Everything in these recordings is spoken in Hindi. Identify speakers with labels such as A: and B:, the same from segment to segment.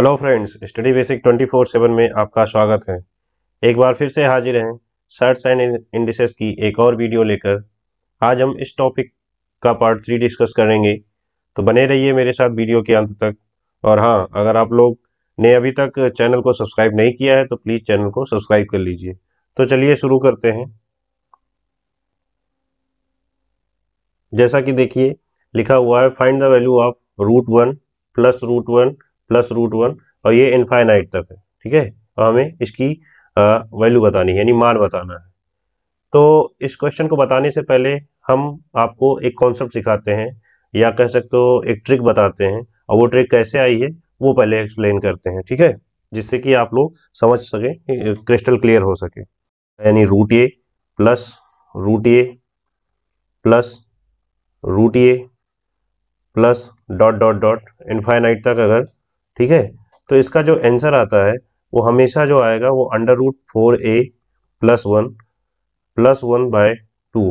A: हेलो फ्रेंड्स स्टडी बेसिक 24/7 में आपका स्वागत है एक बार फिर से हाजिर हैं सर्ट्स एंड इंडिसेस की एक और वीडियो लेकर आज हम इस टॉपिक का पार्ट थ्री डिस्कस करेंगे तो बने रहिए मेरे साथ वीडियो के अंत तक और हाँ अगर आप लोग ने अभी तक चैनल को सब्सक्राइब नहीं किया है तो प्लीज़ चैनल को सब्सक्राइब कर लीजिए तो चलिए शुरू करते हैं जैसा कि देखिए लिखा हुआ है find the value of root one plus root one plus root one और ये इनफाइनाइट तक है ठीक है और हमें इसकी वैल्यू बतानी है यानी मान बताना है तो इस क्वेश्चन को बताने से पहले हम आपको एक कॉन्सेप्ट सिखाते हैं या कह सकते हो एक ट्रिक बताते हैं और वो ट्रिक कैसे आई है वो पहले एक्सप्लेन करते हैं ठीक है जिससे कि आप लोग समझ सकें क्रिस्टल क्लियर हो सके यानी रूट ए प्लस रूट ए प्लस रूट ए plus dot dot dot infinite तक अगर ठीक है तो इसका जो आंसर आता है वो हमेशा जो आएगा वो under root four A plus one plus one by two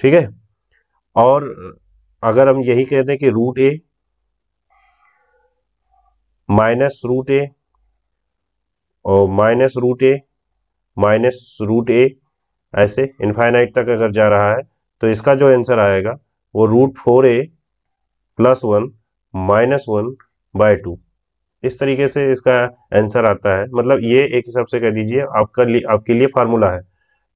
A: ठीक है और अगर हम यही कहते दें कि root A minus root A और minus root A minus root A ऐसे इन्फाइनाइट तक अगर जा रहा है तो इसका जो आंसर आएगा वो root four A plus one minus one by two इस तरीके से इसका आंसर आता है मतलब ये एक हिसाब से कह दीजिए आपका लिए आपके लिए फार्मूला है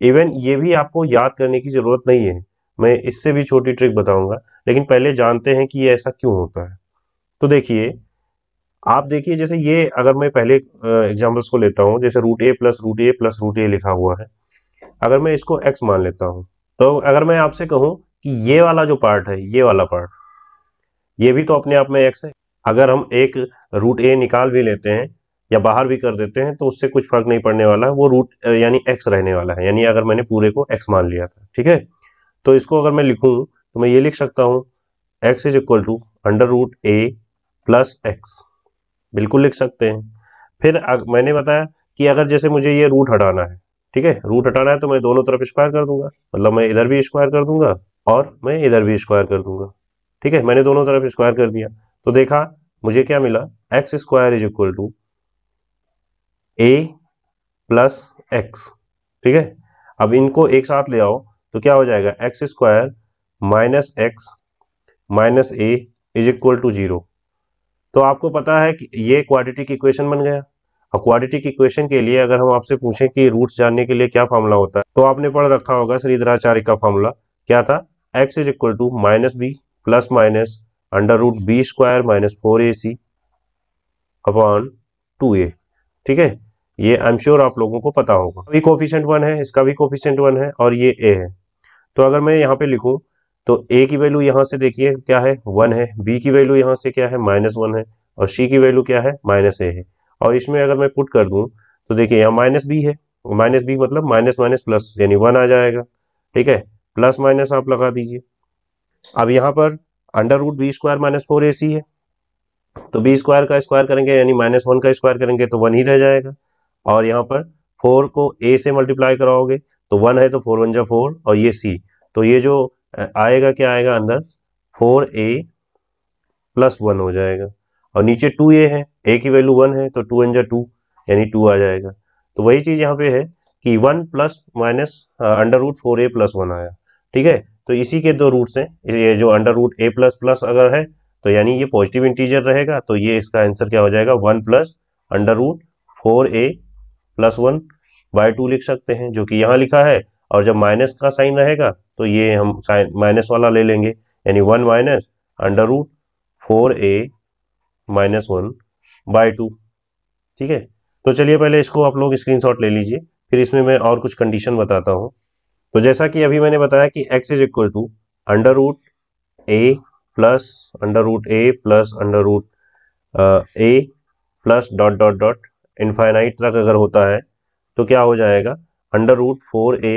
A: इवन ये भी आपको याद करने की ज़रूरत नहीं है मैं इससे भी छोटी ट्रिक बताऊंगा लेकिन पहले जानते हैं कि ये ऐसा क्यों होता है तो देखिए आप देखिए जैसे ये अगर मैं पहले एग्जाम्पल्स को लेता हूँ जैसे root A plus root A plus root a लिखा हुआ है अगर मैं इसको एक्स मान लेता हूँ तो अगर मैं आपसे कहूँ कि ये वाला जो पार्ट है ये वाला पार्ट ये भी तो अपने आप में एक्स है अगर हम एक रूट ए निकाल भी लेते हैं या बाहर भी कर देते हैं तो उससे कुछ फर्क नहीं पड़ने वाला है वो रूट यानी एक्स रहने वाला है यानी अगर मैंने पूरे को एक्स मान लिया था ठीक है तो इसको अगर मैं लिखूं तो मैं ये लिख सकता हूँ x is equal to under root A plus x बिल्कुल लिख सकते हैं फिर अग, मैंने बताया कि अगर जैसे मुझे ये रूट हटाना है ठीक है रूट हटाना है तो मैं दोनों तरफ स्क्वायर कर दूंगा मतलब मैं इधर भी स्क्वायर कर दूंगा और मैं इधर भी स्क्वायर कर दूंगा ठीक है मैंने दोनों तरफ स्क्वायर कर दिया तो देखा मुझे क्या मिला x square is equal to a plus x ठीक है अब इनको एक साथ ले आओ तो क्या हो जाएगा x square minus x minus a is equal to zero तो आपको पता है कि ये क्वाड्रेटिक इक्वेशन बन गया और क्वाड्रेटिक इक्वेशन के लिए अगर हम आपसे पूछें कि रूट्स जानने के लिए क्या फॉर्मूला होता है तो आपने पढ़ रखा होगा श्रीधराचार्य का फॉर्मूला क्या था x is equal to minus b plus minus under root b square minus four a c upon two a ठीक है ये आई एम श्योर आप लोगों को पता होगा भी कोफिशियंट वन है इसका भी कोफिशियंट वन है और ये ए है तो अगर मैं यहाँ पे लिखूँ तो ए की वैल्यू यहाँ से देखिए क्या है वन है बी की वैल्यू यहाँ से क्या है माइनस वन है और सी की वैल्यू क्या है माइनस ए है और इसमें अगर मैं पुट कर दूँ तो देखिए यहाँ माइनस बी है माइनस बी मतलब माइनस माइनस प्लस यानी वन आ जाएगा ठीक है प्लस माइनस आप लगा दीजिए अब यहाँ पर under root b square minus four a c है तो बी स्क्वायर का स्क्वायर करेंगे यानी माइनस वन का स्क्वायर करेंगे तो वन ही रह जाएगा और यहाँ पर फोर को ए से मल्टीप्लाई कराओगे तो वन है तो फोर वन जा फोर और ये सी तो ये जो आएगा क्या आएगा अंदर फोर ए प्लस वन हो जाएगा और नीचे टू ए है ए की वैल्यू वन है तो टू वन जा टू यानी टू आ जाएगा तो वही चीज़ यहाँ पे है कि one plus minus under root four ए प्लस वन आया ठीक है तो इसी के दो रूट्स हैं ये जो अंडर रूट ए प्लस प्लस अगर है तो यानी ये पॉजिटिव इंटीजर रहेगा तो ये इसका आंसर क्या हो जाएगा one plus under root four A plus one by two लिख सकते हैं जो कि यहाँ लिखा है और जब माइनस का साइन रहेगा तो ये हम साइन माइनस वाला ले लेंगे यानी one minus under root four a minus one by two ठीक है तो चलिए पहले इसको आप लोग स्क्रीनशॉट ले लीजिए फिर इसमें मैं और कुछ कंडीशन बताता हूँ तो जैसा कि अभी मैंने बताया कि x is equal to under root A plus under root A plus under root A plus dot dot dot infinite तक अगर होता है तो क्या हो जाएगा अंडर रूट फोर ए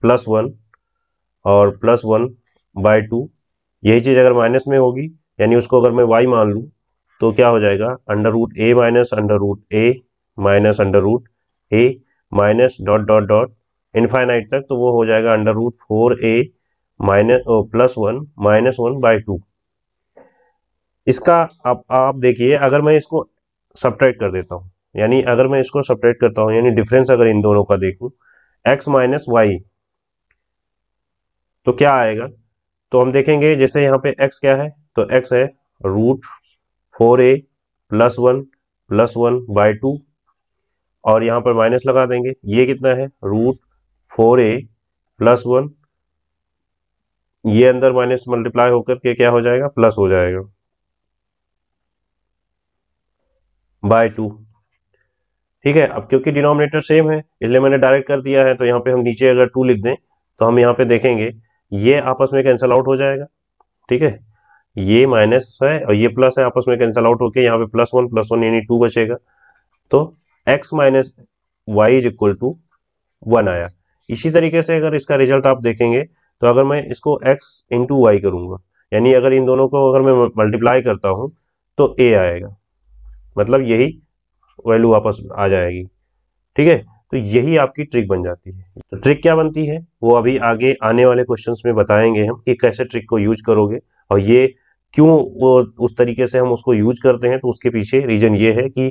A: प्लस वन और प्लस वन बाय टू यही चीज़ अगर माइनस में होगी यानी उसको अगर मैं वाई मान लूँ तो क्या हो जाएगा अंडर रूट ए माइनस अंडर रूट ए माइनस अंडर रूट ए minus dot dot dot infinite तक तो वो हो जाएगा under root four a minus plus one minus one by two इसका आप आप देखिए अगर मैं इसको सब्ट्रैक्ट कर देता हूँ यानी अगर मैं इसको सब्ट्रैक्ट करता हूँ यानी डिफरेंस अगर इन दोनों का देखूं एक्स माइनस वाई तो क्या आएगा तो हम देखेंगे जैसे यहाँ पे एक्स क्या है तो एक्स है root four A plus one plus one by two और यहाँ पर माइनस लगा देंगे ये कितना है रूट फोर ए प्लस वन ये अंदर माइनस मल्टीप्लाई होकर के क्या हो जाएगा प्लस हो जाएगा बाय टू ठीक है अब क्योंकि डिनोमिनेटर सेम है इसलिए मैंने डायरेक्ट कर दिया है तो यहाँ पे हम नीचे अगर टू लिख दें तो हम यहाँ पे देखेंगे ये आपस में कैंसल आउट हो जाएगा ठीक है ये माइनस है और ये प्लस है आपस में कैंसल आउट होके यहाँ पे प्लस वन प्लस वन यानी टू बचेगा तो x minus y is equal to one आया इसी तरीके से अगर इसका रिजल्ट आप देखेंगे तो अगर मैं इसको एक्स इंटू वाई करूंगा यानी अगर इन दोनों को अगर मैं मल्टीप्लाई करता हूँ तो ए आएगा मतलब यही वैल्यू वापस आ जाएगी ठीक है तो यही आपकी ट्रिक बन जाती है तो ट्रिक क्या बनती है वो अभी आगे आने वाले क्वेश्चन में बताएंगे हम कि कैसे ट्रिक को यूज करोगे और ये क्यों वो उस तरीके से हम उसको यूज करते हैं तो उसके पीछे रीजन ये है कि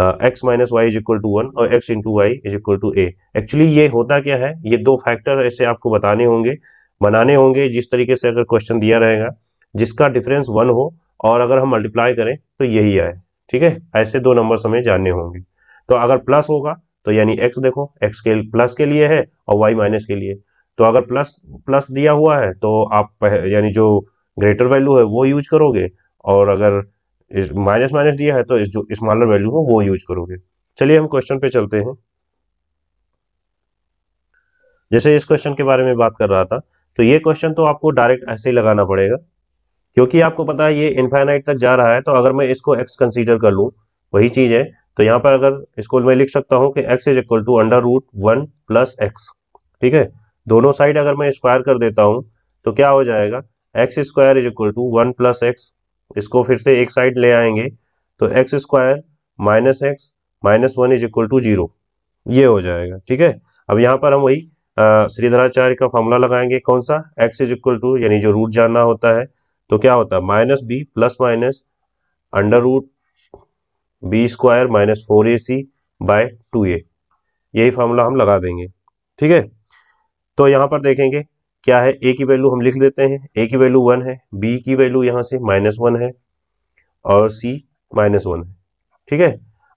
A: x minus y is equal to one और x into y is equal to a actually ये होता क्या है ये दो फैक्टर ऐसे आपको बताने होंगे बनाने होंगे जिस तरीके से अगर क्वेश्चन दिया रहेगा जिसका डिफरेंस वन हो और अगर हम मल्टीप्लाई करें तो यही आए ठीक है ऐसे दो नंबर हमें जानने होंगे तो अगर प्लस होगा तो यानी एक्स देखो एक्स के प्लस के लिए है और वाई माइनस के लिए तो अगर प्लस प्लस दिया हुआ है तो आप यानी जो ग्रेटर वैल्यू है वो यूज करोगे और अगर माइनस माइनस दिया है तो इस जो स्मॉलर वैल्यू है वो यूज करोगे चलिए हम क्वेश्चन पे चलते हैं जैसे इस क्वेश्चन के बारे में बात कर रहा था तो ये क्वेश्चन तो आपको डायरेक्ट ऐसे ही लगाना पड़ेगा क्योंकि आपको पता है ये इन्फाइनाइट तक जा रहा है तो अगर मैं इसको एक्स कंसीडर कर लूँ वही चीज़ है तो यहाँ पर अगर इसको मैं लिख सकता हूँ कि x is equal to under root one plus x ठीक है दोनों साइड अगर मैं स्क्वायर कर देता हूँ तो क्या हो जाएगा x square is equal to one plus x इसको फिर से एक साइड ले आएंगे तो x square minus x minus one is equal to zero ये हो जाएगा ठीक है अब यहाँ पर हम वही श्रीधराचार्य का फॉर्मूला लगाएंगे कौन सा एक्स इज इक्वल टू यानी जो रूट जानना होता है तो क्या होता है minus b plus minus under root b square minus four a c by two a यही फार्मूला हम लगा देंगे ठीक है तो यहां पर देखेंगे क्या है ए की वैल्यू हम लिख लेते हैं ए की वैल्यू वन है बी की वैल्यू यहाँ से माइनस वन है और सी माइनस वन है ठीक है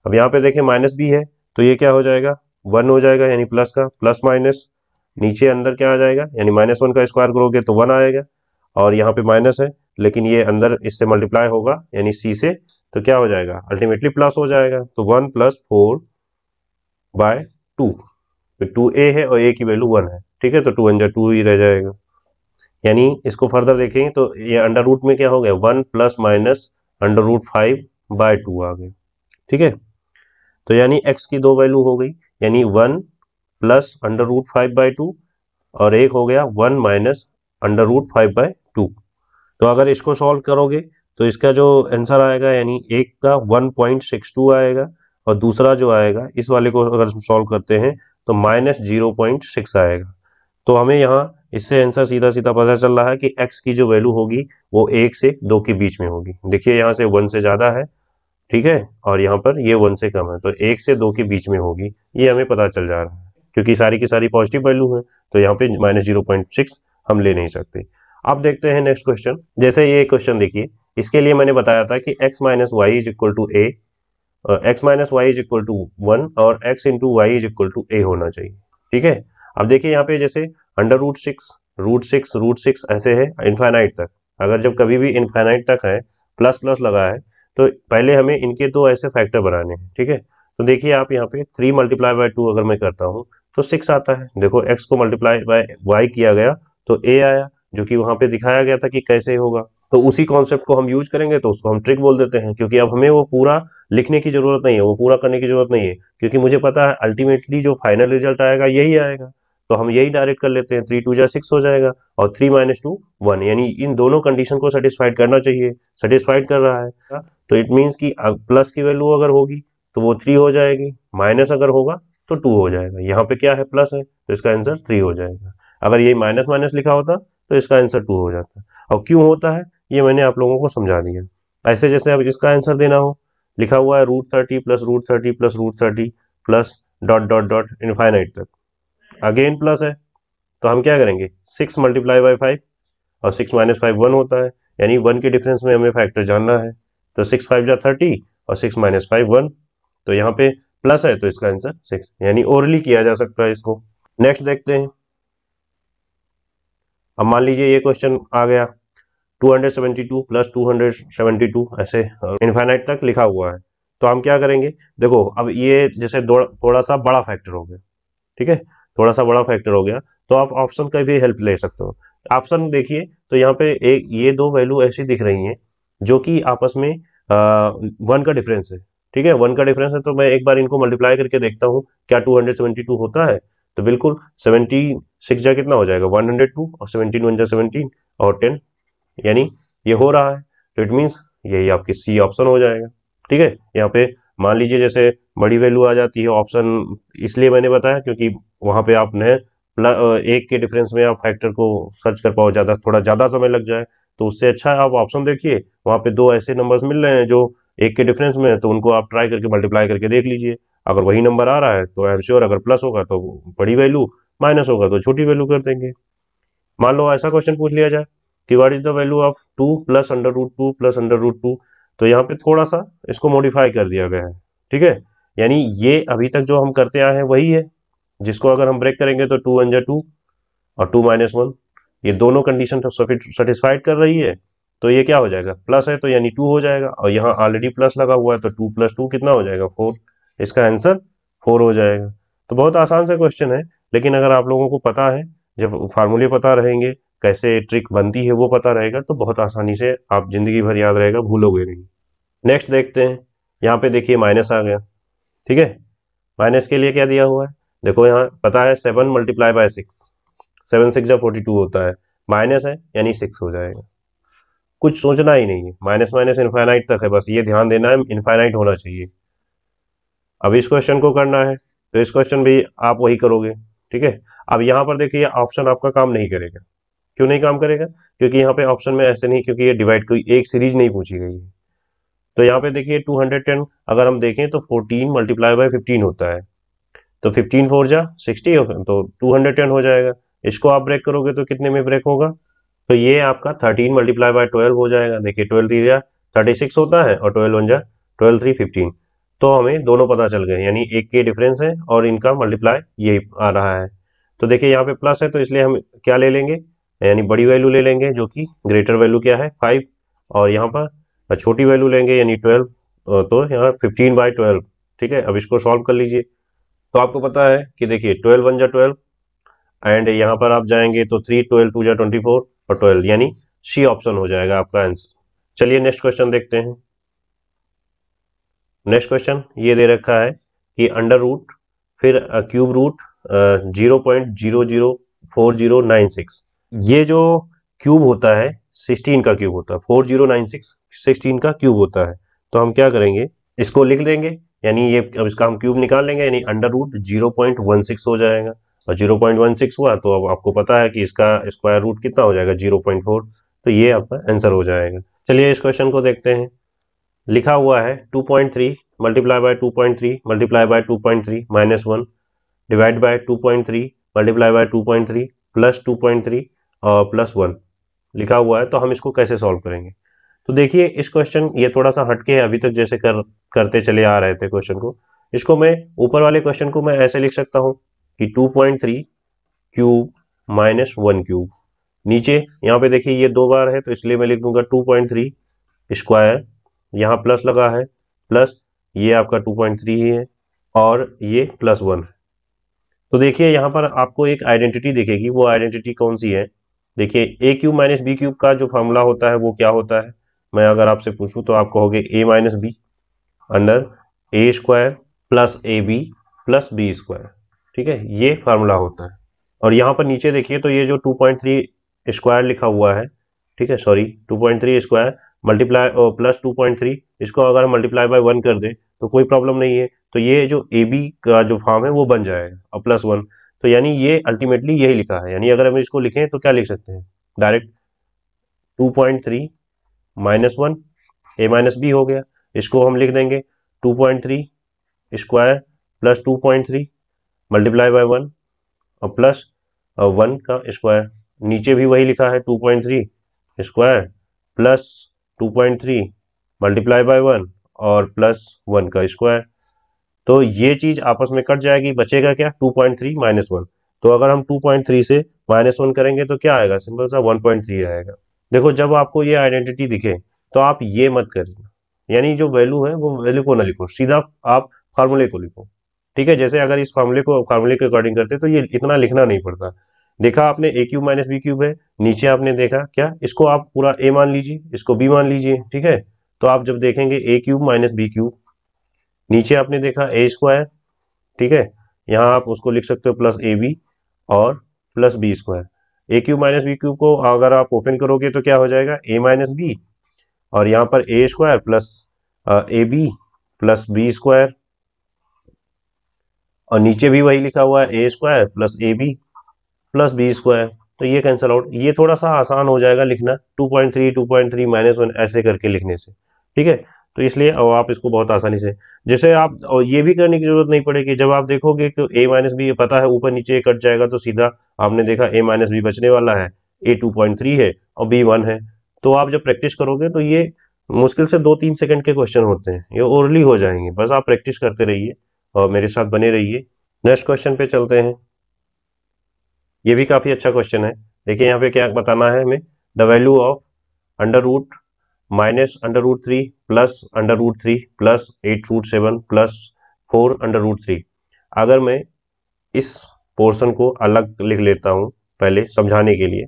A: अब यहाँ पे देखें माइनस बी है तो ये क्या हो जाएगा वन हो जाएगा यानी प्लस का प्लस माइनस नीचे अंदर क्या आ जाएगा यानी माइनस वन का स्क्वायर करोगे तो वन आएगा और यहाँ पे माइनस है लेकिन ये अंदर इससे मल्टीप्लाई होगा यानी सी से तो क्या हो जाएगा अल्टीमेटली प्लस हो जाएगा तो one plus four by two two a है और ए की वैल्यू वन है ठीक है तो टू अंजा टू ही रह जाएगा यानी इसको फर्दर देखेंगे तो ये अंडर रूट में क्या हो गया one plus minus under root five by two आ गए ठीक है तो यानी x की दो वैल्यू हो गई यानी one plus under root five by two और एक हो गया one minus under root five by two तो अगर इसको सॉल्व करोगे तो इसका जो आंसर आएगा यानी एक का वन पॉइंट सिक्स टू आएगा और दूसरा जो आएगा इस वाले को अगर सॉल्व करते हैं तो माइनस जीरो पॉइंट सिक्स आएगा तो हमें यहाँ इससे आंसर सीधा सीधा पता चल रहा है कि एक्स की जो वैल्यू होगी वो एक से दो के बीच में होगी देखिए यहाँ से वन से ज़्यादा है ठीक है और यहाँ पर ये वन से कम है तो एक से दो के बीच में होगी ये हमें पता चल जा रहा है क्योंकि सारी की सारी पॉजिटिव वैल्यू है तो यहाँ पे माइनस जीरो पॉइंट सिक्स हम ले नहीं सकते अब देखते हैं नेक्स्ट क्वेश्चन जैसे ये क्वेश्चन देखिए इसके लिए मैंने बताया था कि x minus y is equal to a x minus y is equal to one और x into y is equal to a होना चाहिए ठीक है अब देखिए यहाँ पे जैसे under root six root six root six ऐसे है इन्फाइनाइट तक अगर जब कभी भी इन्फाइनाइट तक है प्लस प्लस लगा है तो पहले हमें इनके दो ऐसे फैक्टर बनाने हैं ठीक है तो देखिए आप यहाँ पे थ्री मल्टीप्लाई बाय टू अगर मैं करता हूँ तो सिक्स आता है देखो एक्स को मल्टीप्लाई बाय वाई किया गया तो ए आया जो कि वहां पे दिखाया गया था कि कैसे होगा तो उसी कॉन्सेप्ट को हम यूज करेंगे तो उसको हम ट्रिक बोल देते हैं क्योंकि अब हमें वो पूरा लिखने की जरूरत नहीं है वो पूरा करने की जरूरत नहीं है क्योंकि मुझे पता है अल्टीमेटली जो फाइनल रिजल्ट आएगा यही आएगा तो हम यही डायरेक्ट कर लेते हैं थ्री टू जै सिक्स हो जाएगा और थ्री माइनस टू वन यानी इन दोनों कंडीशन को सेटिस्फाइड करना चाहिए सेटिस्फाइड कर रहा है तो इट मीन्स कि प्लस की वैल्यू अगर होगी तो वो थ्री हो जाएगी माइनस अगर होगा तो टू हो जाएगा यहाँ पे क्या है प्लस है तो इसका आंसर थ्री हो जाएगा अगर यही माइनस माइनस लिखा होता तो इसका आंसर टू हो जाता और क्यों होता है ये मैंने आप लोगों को समझा दिया ऐसे जैसे अब इसका आंसर देना हो लिखा हुआ है root thirty plus root thirty plus root thirty plus dot dot dot infinite तक अगेन प्लस है तो हम क्या करेंगे सिक्स मल्टीप्लाई बाई फाइव और सिक्स माइनस फाइव वन होता है यानी वन के डिफरेंस में हमें फैक्टर जानना है तो सिक्स फाइव जा थर्टी और सिक्स माइनस फाइव वन तो यहाँ पे प्लस है तो इसका आंसर सिक्स यानी ओरली किया जा सकता है इसको नेक्स्ट देखते हैं अब मान लीजिए ये क्वेश्चन आ गया 272 प्लस 272 ऐसे इन्फाइनाइट तक लिखा हुआ है तो हम क्या करेंगे देखो अब ये जैसे थोड़ा सा बड़ा फैक्टर हो गया ठीक है थोड़ा सा बड़ा फैक्टर हो गया तो आप ऑप्शन का भी हेल्प ले सकते हो ऑप्शन देखिए तो यहाँ पे एक ये दो वैल्यू ऐसी दिख रही हैं जो कि आपस में आ, वन का डिफरेंस है ठीक है वन का डिफरेंस है तो मैं एक बार इनको मल्टीप्लाई करके देखता हूँ क्या टू हंड्रेड सेवेंटी टू होता है तो बिल्कुल सेवेंटी सिक्स जा कितना हो जाएगा वन हंड्रेड टू और सेवनटीन वन जा सेवनटीन और टेन यानी ये हो रहा है तो इट मीन्स यही आपकी सी ऑप्शन हो जाएगा ठीक है यहाँ पे मान लीजिए जैसे बड़ी वैल्यू आ जाती है ऑप्शन इसलिए मैंने बताया क्योंकि वहां पे आपने एक के डिफरेंस में आप फैक्टर को सर्च कर पाओ ज़्यादा थोड़ा ज़्यादा समय लग जाए तो उससे अच्छा है आप ऑप्शन देखिए वहां पे दो ऐसे नंबर्स मिल रहे हैं जो एक के डिफरेंस में है तो उनको आप ट्राई करके मल्टीप्लाई करके देख लीजिए अगर वही नंबर आ रहा है तो आई एम श्योर अगर प्लस होगा तो बड़ी वैल्यू माइनस होगा तो छोटी वैल्यू कर देंगे मान लो ऐसा क्वेश्चन पूछ लिया जाए कि what is the value of two plus under root two plus under root two तो यहाँ पे थोड़ा सा इसको मॉडिफाई कर दिया गया है ठीक है यानी ये अभी तक जो हम करते आए हैं वही है जिसको अगर हम ब्रेक करेंगे तो टू वन टू और टू माइनस वन ये दोनों कंडीशन तो सेटिस्फाइड कर रही है तो ये क्या हो जाएगा प्लस है तो यानी टू हो जाएगा और यहाँ ऑलरेडी प्लस लगा हुआ है तो टू प्लस टू कितना हो जाएगा फोर इसका आंसर फोर हो जाएगा तो बहुत आसान सा क्वेश्चन है लेकिन अगर आप लोगों को पता है जब फार्मूले पता रहेंगे कैसे ट्रिक बनती है वो पता रहेगा तो बहुत आसानी से आप ज़िंदगी भर याद रहेगा भूलोगे नहीं नेक्स्ट देखते हैं यहाँ पे देखिए माइनस आ गया ठीक है माइनस के लिए क्या दिया हुआ है देखो यहाँ पता है seven multiply by six seven six या फोर्टी टू होता है माइनस है यानी सिक्स हो जाएगा कुछ सोचना ही नहीं है माइनस माइनस इन्फाइनाइट तक है बस ये ध्यान देना है इन्फाइनाइट होना चाहिए अब इस क्वेश्चन को करना है तो इस क्वेश्चन भी आप वही करोगे ठीक है अब यहाँ पर देखिए ऑप्शन आपका काम नहीं करेगा क्यों नहीं काम करेगा क्योंकि यहाँ पे ऑप्शन में ऐसे नहीं क्योंकि ये डिवाइड कोई एक सीरीज नहीं पूछी गई है तो यहाँ पे देखिए 210 अगर हम देखें तो 14 मल्टीप्लाई बाय 15 होता है तो 15 फोर जा सिक्सटी तो 210 हो जाएगा इसको आप ब्रेक करोगे तो कितने में ब्रेक होगा तो ये आपका 13 मल्टीप्लाई बाय 12 हो जाएगा देखिए 12 थ्री जा थर्टी होता है और 12 वन जा ट्वेल्व थ्री फिफ्टीन तो हमें दोनों पता चल गए यानी एक के डिफरेंस है और इनका मल्टीप्लाई ये आ रहा है तो देखिए यहाँ पे प्लस है तो इसलिए हम क्या ले लेंगे यानी बड़ी वैल्यू ले लेंगे जो कि ग्रेटर वैल्यू क्या है फाइव और यहाँ पर छोटी वैल्यू लेंगे यानी ट्वेल्व तो यहाँ फिफ्टीन बाई ट्वेल्व ठीक है अब इसको सॉल्व कर लीजिए तो आपको पता है कि देखिए ट्वेल्व वन जा ट्वेल्व एंड यहाँ पर आप जाएंगे तो थ्री ट्वेल्व टू जा ट्वेंटी फोर और ट्वेल्व यानी सी ऑप्शन हो जाएगा आपका आंसर चलिए नेक्स्ट क्वेश्चन देखते हैं नेक्स्ट क्वेश्चन ये दे रखा है कि अंडर रूट फिर cube root zero point zero zero four zero nine six ये जो क्यूब होता है सिक्सटीन का क्यूब होता है four zero nine six sixteen का क्यूब होता है तो हम क्या करेंगे इसको लिख देंगे यानी ये अब इसका हम क्यूब निकाल लेंगे यानी under root zero point one six हो जाएगा और जीरो पॉइंट वन सिक्स हुआ तो अब आपको पता है कि इसका स्क्वायर रूट कितना हो जाएगा जीरो पॉइंट फोर तो ये आपका आंसर हो जाएगा चलिए इस क्वेश्चन को देखते हैं लिखा हुआ है two point three multiply by two point three multiply by two point three minus one divide by two point three multiply by two point three plus two point three plus one लिखा हुआ है तो हम इसको कैसे सॉल्व करेंगे तो देखिए इस क्वेश्चन ये थोड़ा सा हटके है अभी तक जैसे कर करते चले आ रहे थे क्वेश्चन को इसको मैं ऊपर वाले क्वेश्चन को मैं ऐसे लिख सकता हूँ कि two point three cube minus one cube नीचे यहाँ पे देखिए ये दो बार है तो इसलिए मैं लिख दूंगा टू पॉइंट थ्री स्क्वायर यहाँ प्लस लगा है प्लस ये आपका टू पॉइंट थ्री ही है और ये प्लस वन है तो देखिए यहाँ पर आपको एक आइडेंटिटी देखेगी वो आइडेंटिटी कौन सी है देखिए a cube minus b cube का जो फॉर्मूला होता है वो क्या होता है मैं अगर आपसे पूछूं तो आप कहोगे a minus b under a square plus a b plus b square ठीक है ये फार्मूला होता है और यहाँ पर नीचे देखिए तो ये जो 2.3 स्क्वायर लिखा हुआ है ठीक है सॉरी 2.3 स्क्वायर मल्टीप्लाई प्लस 2.3 इसको अगर मल्टीप्लाई बाय वन कर दे तो कोई प्रॉब्लम नहीं है तो ये जो ए बी का जो फॉर्म है वो बन जाएगा और प्लस वन तो यानी ये अल्टीमेटली यही लिखा है यानी अगर हम इसको लिखें तो क्या लिख सकते हैं direct two point three minus one a minus b हो गया इसको हम लिख देंगे two point three square plus two point three multiply by one और प्लस वन uh, का स्क्वायर नीचे भी वही लिखा है two point three square plus two point three multiply by one और प्लस वन का स्क्वायर तो ये चीज आपस में कट जाएगी बचेगा क्या 2.3 पॉइंट थ्री माइनस वन तो अगर हम 2.3 से माइनस वन करेंगे तो क्या आएगा सिंपल सा 1.3 आएगा देखो जब आपको ये आइडेंटिटी दिखे तो आप ये मत करिए यानी जो वैल्यू है वो वैल्यू को ना लिखो सीधा आप फार्मूले को लिखो ठीक है जैसे अगर इस फार्मूले को फार्मूले के अकॉर्डिंग करते तो ये इतना लिखना नहीं पड़ता देखा आपने a cube minus b cube है नीचे आपने देखा क्या इसको आप पूरा ए मान लीजिए इसको बी मान लीजिए ठीक है तो आप जब देखेंगे a cube minus b cube नीचे आपने देखा ए स्क्वायर ठीक है यहाँ आप उसको लिख सकते हो प्लस ए बी और plus b square a cube minus b cube को अगर आप ओपन करोगे तो क्या हो जाएगा ए माइनस बी और यहाँ पर a square plus a b plus b square और नीचे भी वही लिखा हुआ है a square plus a b plus b square तो ये कैंसिल आउट ये थोड़ा सा आसान हो जाएगा लिखना 2.3 2.3 माइनस वन ऐसे करके लिखने से ठीक है तो इसलिए आप इसको बहुत आसानी से जैसे आप और ये भी करने की जरूरत नहीं पड़ेगी जब आप देखोगे कि ए माइनस बी पता है ऊपर नीचे कट जाएगा तो सीधा आपने देखा ए माइनस बी बचने वाला है ए टू पॉइंट थ्री है और बी वन है तो आप जब प्रैक्टिस करोगे तो ये मुश्किल से दो तीन सेकंड के क्वेश्चन होते हैं ये ओरली हो जाएंगे बस आप प्रैक्टिस करते रहिए और मेरे साथ बने रहिए नेक्स्ट क्वेश्चन पे चलते हैं ये भी काफ़ी अच्छा क्वेश्चन है देखिए यहाँ पे क्या बताना है हमें the value of under root minus under root three plus under root three plus eight root seven plus four under root three अगर मैं इस पोर्शन को अलग लिख लेता हूँ पहले समझाने के लिए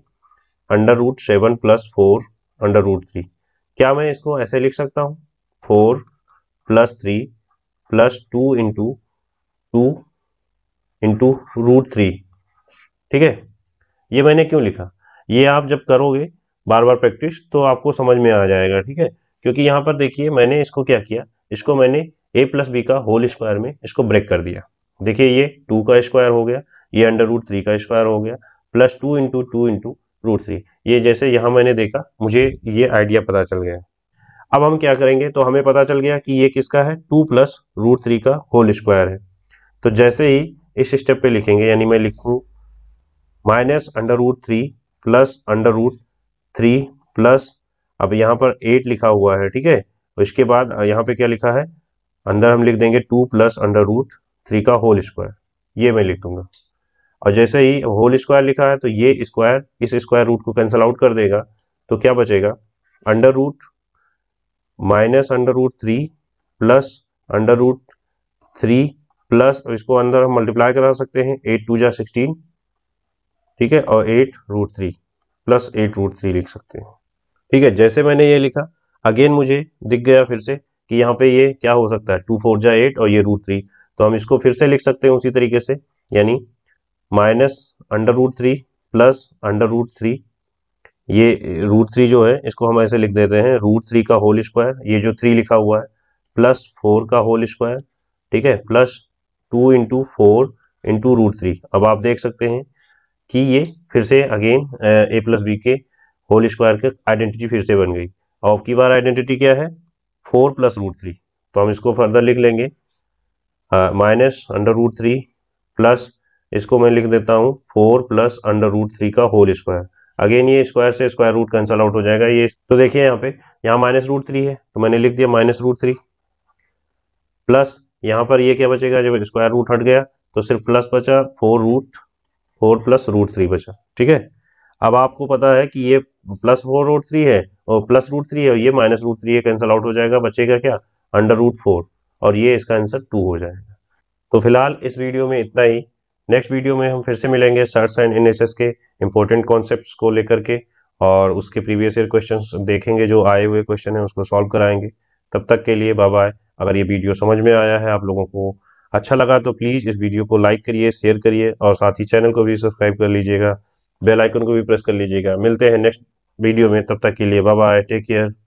A: under root seven plus four under root three क्या मैं इसको ऐसे लिख सकता हूँ four plus three plus two into two into root three ठीक है ये मैंने क्यों लिखा ये आप जब करोगे बार बार प्रैक्टिस तो आपको समझ में आ जाएगा ठीक है क्योंकि यहाँ पर देखिए मैंने इसको क्या किया इसको मैंने ए प्लस बी का होल स्क्वायर में इसको ब्रेक कर दिया देखिए ये टू का स्क्वायर हो गया ये अंडर रूट थ्री का स्क्वायर हो गया plus two into two into root three ये जैसे यहाँ मैंने देखा मुझे ये आइडिया पता चल गया अब हम क्या करेंगे तो हमें पता चल गया कि ये किसका है टू प्लस रूट थ्री का होल स्क्वायर है तो जैसे ही इस स्टेप पे लिखेंगे यानी मैं लिखूँ minus under root three plus under root three plus अब यहाँ पर एट लिखा हुआ है ठीक है उसके बाद यहाँ पे क्या लिखा है अंदर हम लिख देंगे two plus under root three का होल स्क्वायर ये मैं लिख दूंगा और जैसे ही होल स्क्वायर लिखा है तो ये स्क्वायर इस स्क्वायर रूट को कैंसिल आउट कर देगा तो क्या बचेगा under root minus under root three plus under root three plus इसको अंदर हम मल्टीप्लाई करा सकते हैं एट टू जा सिक्सटीन ठीक है और eight root three plus eight root three लिख सकते हैं ठीक है जैसे मैंने ये लिखा अगेन मुझे दिख गया फिर से कि यहाँ पे ये क्या हो सकता है टू फोर जा एट और ये रूट थ्री तो हम इसको फिर से लिख सकते हैं उसी तरीके से यानी minus under root three plus under root three ये रूट थ्री जो है इसको हम ऐसे लिख देते हैं रूट थ्री का होल स्क्वायर ये जो थ्री लिखा हुआ है प्लस फोर का होल स्क्वायर ठीक है plus two into four into root three अब आप देख सकते हैं कि ये फिर से अगेन ए प्लस बी के होल स्क्वायर की आइडेंटिटी फिर से बन गई अब की बार आइडेंटिटी क्या है फोर प्लस रूट थ्री तो हम इसको फर्दर लिख लेंगे हाँ, minus under root three plus इसको मैं लिख देता हूँ four plus under root three का होल स्क्वायर अगेन ये स्क्वायर से स्क्वायर रूट कैंसल आउट हो जाएगा ये तो देखिए यहाँ पे यहाँ माइनस रूट थ्री है तो मैंने लिख दिया माइनस रूट थ्री प्लस यहाँ पर ये क्या बचेगा जब स्क्वायर रूट हट गया तो सिर्फ प्लस बचा four root four plus root three बचा ठीक है अब आपको पता है कि ये प्लस फोर रूट थ्री है और प्लस रूट थ्री है ये माइनस रूट थ्री है कैंसिल आउट हो जाएगा बचेगा क्या अंडर रूट फोर और ये इसका आंसर टू हो जाएगा तो फिलहाल इस वीडियो में इतना ही नेक्स्ट वीडियो में हम फिर से मिलेंगे सर्स एंड एन के इंपॉर्टेंट कॉन्सेप्ट को लेकर के और उसके प्रीवियस ईयर क्वेश्चन देखेंगे जो आए हुए क्वेश्चन हैं उसको सॉल्व कराएंगे तब तक के लिए बाय बाय अगर ये वीडियो समझ में आया है आप लोगों को अच्छा लगा तो प्लीज़ इस वीडियो को लाइक करिए शेयर करिए और साथ ही चैनल को भी सब्सक्राइब कर लीजिएगा बेल आइकन को भी प्रेस कर लीजिएगा मिलते हैं नेक्स्ट वीडियो में तब तक के लिए बाय टेक केयर